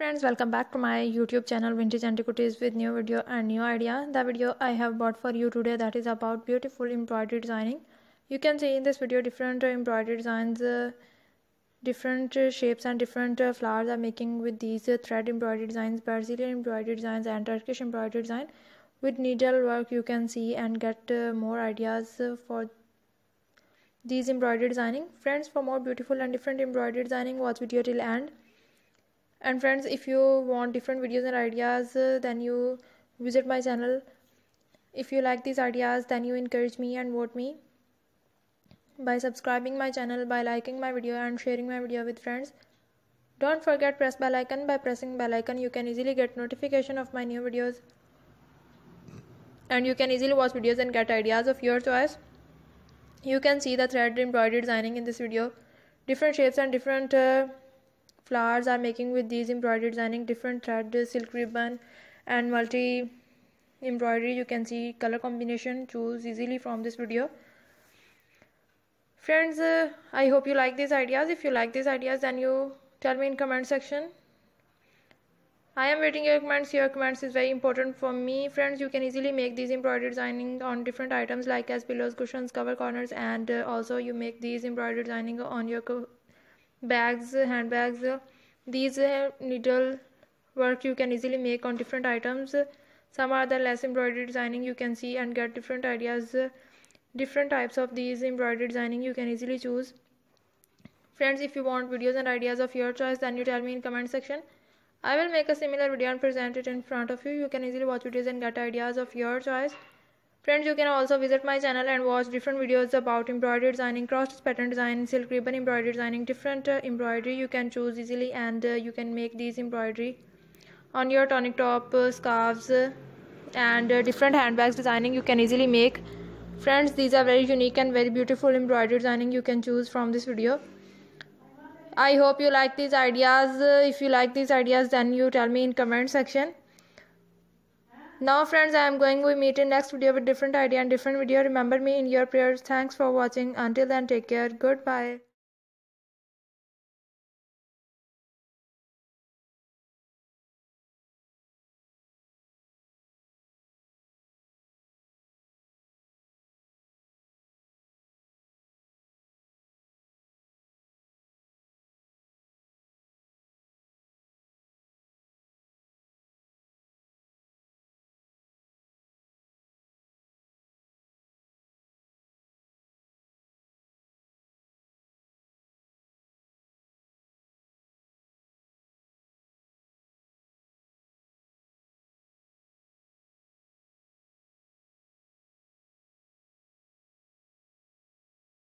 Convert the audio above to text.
friends welcome back to my youtube channel vintage antiquities with new video and new idea the video i have bought for you today that is about beautiful embroidery designing you can see in this video different embroidery designs uh, different uh, shapes and different uh, flowers i'm making with these uh, thread embroidery designs brazilian embroidery designs and turkish embroidery design with needle work you can see and get uh, more ideas uh, for these embroidery designing friends for more beautiful and different embroidery designing watch video till end and friends if you want different videos and ideas uh, then you visit my channel if you like these ideas then you encourage me and vote me by subscribing my channel by liking my video and sharing my video with friends don't forget press bell icon by pressing bell icon you can easily get notification of my new videos and you can easily watch videos and get ideas of your choice you can see the thread embroidery designing in this video different shapes and different uh, flowers are making with these embroidery designing different thread silk ribbon and multi embroidery you can see color combination choose easily from this video friends uh, i hope you like these ideas if you like these ideas then you tell me in comment section i am waiting your comments your comments is very important for me friends you can easily make these embroidery designing on different items like as pillows cushions cover corners and uh, also you make these embroidery designing on your bags handbags these needle work you can easily make on different items some are the less embroidery designing you can see and get different ideas different types of these embroidery designing you can easily choose friends if you want videos and ideas of your choice then you tell me in comment section i will make a similar video and present it in front of you you can easily watch videos and get ideas of your choice Friends, you can also visit my channel and watch different videos about embroidery designing, cross pattern design, silk ribbon embroidery designing, different uh, embroidery you can choose easily and uh, you can make these embroidery on your tonic top, uh, scarves uh, and uh, different handbags designing you can easily make. Friends, these are very unique and very beautiful embroidery designing you can choose from this video. I hope you like these ideas. Uh, if you like these ideas then you tell me in comment section now friends i am going we meet in next video with different idea and different video remember me in your prayers thanks for watching until then take care goodbye